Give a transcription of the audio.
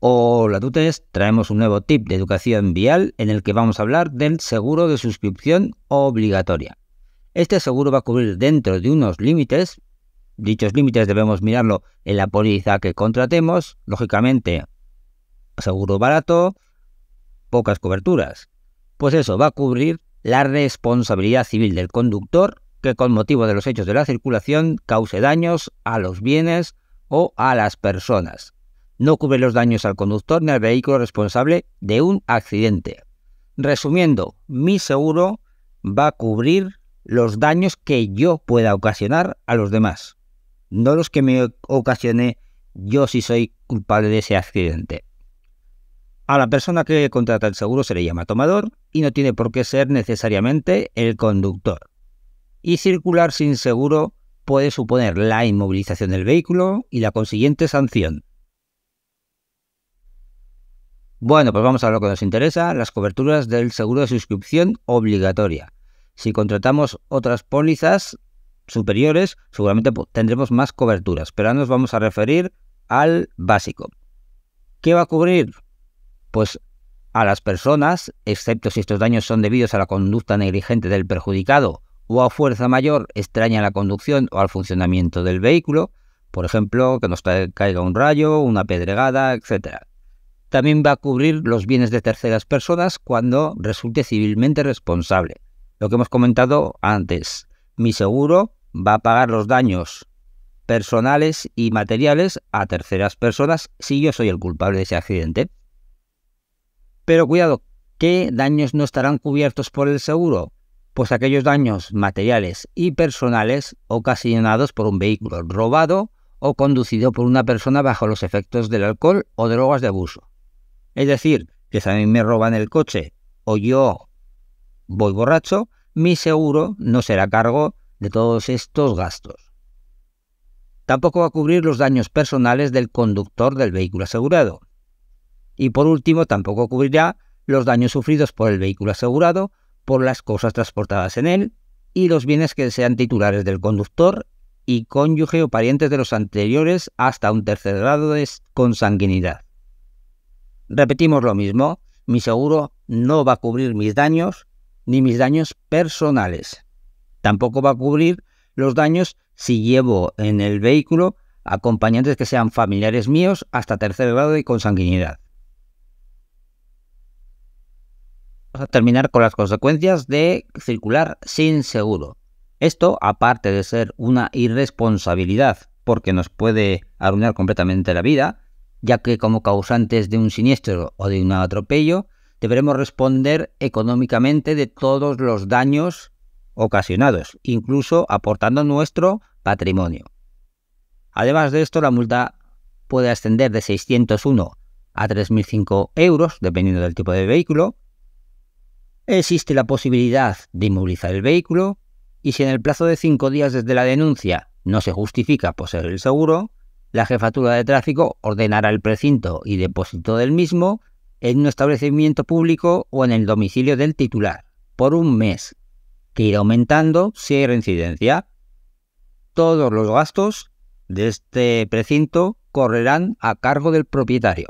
Hola tutes traemos un nuevo tip de educación vial en el que vamos a hablar del seguro de suscripción obligatoria. Este seguro va a cubrir dentro de unos límites, dichos límites debemos mirarlo en la póliza que contratemos, lógicamente seguro barato, pocas coberturas. Pues eso, va a cubrir la responsabilidad civil del conductor que con motivo de los hechos de la circulación cause daños a los bienes o a las personas no cubre los daños al conductor ni al vehículo responsable de un accidente. Resumiendo, mi seguro va a cubrir los daños que yo pueda ocasionar a los demás, no los que me ocasione yo si soy culpable de ese accidente. A la persona que contrata el seguro se le llama tomador y no tiene por qué ser necesariamente el conductor. Y circular sin seguro puede suponer la inmovilización del vehículo y la consiguiente sanción. Bueno, pues vamos a lo que nos interesa, las coberturas del seguro de suscripción obligatoria. Si contratamos otras pólizas superiores, seguramente tendremos más coberturas, pero ahora nos vamos a referir al básico. ¿Qué va a cubrir? Pues a las personas, excepto si estos daños son debidos a la conducta negligente del perjudicado o a fuerza mayor extraña a la conducción o al funcionamiento del vehículo, por ejemplo, que nos caiga un rayo, una pedregada, etc. También va a cubrir los bienes de terceras personas cuando resulte civilmente responsable. Lo que hemos comentado antes, mi seguro va a pagar los daños personales y materiales a terceras personas si yo soy el culpable de ese accidente. Pero cuidado, ¿qué daños no estarán cubiertos por el seguro? Pues aquellos daños materiales y personales ocasionados por un vehículo robado o conducido por una persona bajo los efectos del alcohol o drogas de abuso. Es decir, que si a mí me roban el coche o yo voy borracho, mi seguro no será cargo de todos estos gastos. Tampoco va a cubrir los daños personales del conductor del vehículo asegurado. Y por último, tampoco cubrirá los daños sufridos por el vehículo asegurado, por las cosas transportadas en él y los bienes que sean titulares del conductor y cónyuge o parientes de los anteriores hasta un tercer grado de consanguinidad. Repetimos lo mismo, mi seguro no va a cubrir mis daños ni mis daños personales. Tampoco va a cubrir los daños si llevo en el vehículo acompañantes que sean familiares míos hasta tercer grado y consanguinidad. Vamos a terminar con las consecuencias de circular sin seguro. Esto, aparte de ser una irresponsabilidad porque nos puede arruinar completamente la vida, ya que como causantes de un siniestro o de un atropello, deberemos responder económicamente de todos los daños ocasionados, incluso aportando nuestro patrimonio. Además de esto, la multa puede ascender de 601 a 3.005 euros, dependiendo del tipo de vehículo. Existe la posibilidad de inmovilizar el vehículo y si en el plazo de 5 días desde la denuncia no se justifica poseer el seguro, la jefatura de tráfico ordenará el precinto y depósito del mismo en un establecimiento público o en el domicilio del titular por un mes, que irá aumentando si hay reincidencia. Todos los gastos de este precinto correrán a cargo del propietario.